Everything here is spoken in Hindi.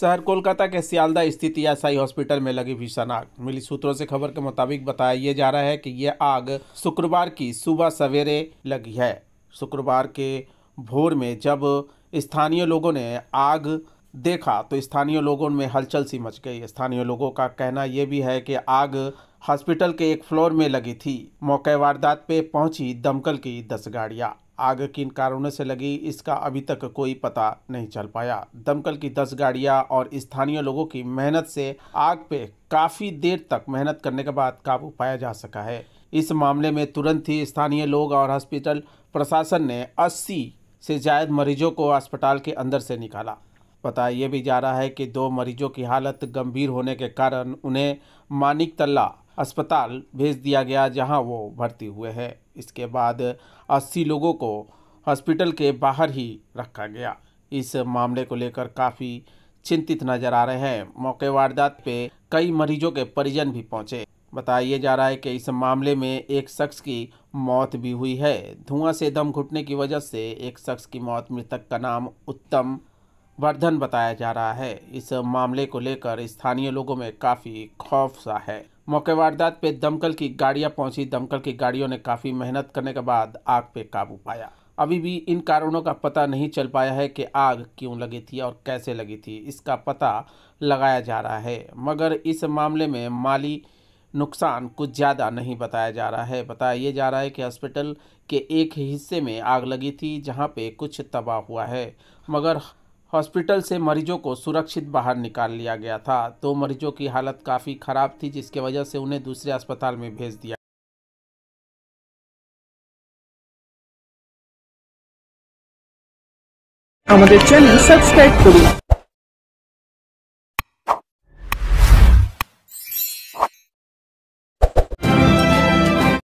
शहर कोलकाता के सियालदा स्थित ईएसआई हॉस्पिटल में लगी भीषण आग मिली सूत्रों से खबर के मुताबिक बताया जा रहा है कि यह आग शुक्रवार की सुबह सवेरे लगी है शुक्रवार के भोर में जब स्थानीय लोगों ने आग देखा तो स्थानीय लोगों में हलचल सी मच गई स्थानीय लोगों का कहना यह भी है कि आग हॉस्पिटल के एक फ्लोर में लगी थी मौके वारदात पे पहुंची दमकल की दस गाड़ियाँ आग किन कारणों से लगी इसका अभी तक कोई पता नहीं चल पाया दमकल की दस गाड़ियां और स्थानीय लोगों की मेहनत से आग पे काफ़ी देर तक मेहनत करने के बाद काबू पाया जा सका है इस मामले में तुरंत ही स्थानीय लोग और हॉस्पिटल प्रशासन ने 80 से ज्यादा मरीजों को अस्पताल के अंदर से निकाला पता यह भी जा रहा है कि दो मरीजों की हालत गंभीर होने के कारण उन्हें मानिक तल्ला अस्पताल भेज दिया गया जहां वो भर्ती हुए हैं इसके बाद 80 लोगों को हॉस्पिटल के बाहर ही रखा गया इस मामले को लेकर काफ़ी चिंतित नजर आ रहे हैं मौके वारदात पे कई मरीजों के परिजन भी पहुंचे बताया जा रहा है कि इस मामले में एक शख्स की मौत भी हुई है धुआं से दम घुटने की वजह से एक शख्स की मौत मृतक का नाम उत्तम वर्धन बताया जा रहा है इस मामले को लेकर स्थानीय लोगों में काफ़ी खौफ सा है मौके वारदात पे दमकल की गाड़ियां पहुंची दमकल की गाड़ियों ने काफ़ी मेहनत करने के बाद आग पे काबू पाया अभी भी इन कारणों का पता नहीं चल पाया है कि आग क्यों लगी थी और कैसे लगी थी इसका पता लगाया जा रहा है मगर इस मामले में माली नुकसान कुछ ज़्यादा नहीं बताया जा रहा है बताया ये जा रहा है कि हॉस्पिटल के एक हिस्से में आग लगी थी जहाँ पे कुछ तबाह हुआ है मगर हॉस्पिटल से मरीजों को सुरक्षित बाहर निकाल लिया गया था दो मरीजों की हालत काफ़ी ख़राब थी जिसके वजह से उन्हें दूसरे अस्पताल में भेज दिया हमारे चैनल सब्सक्राइब करो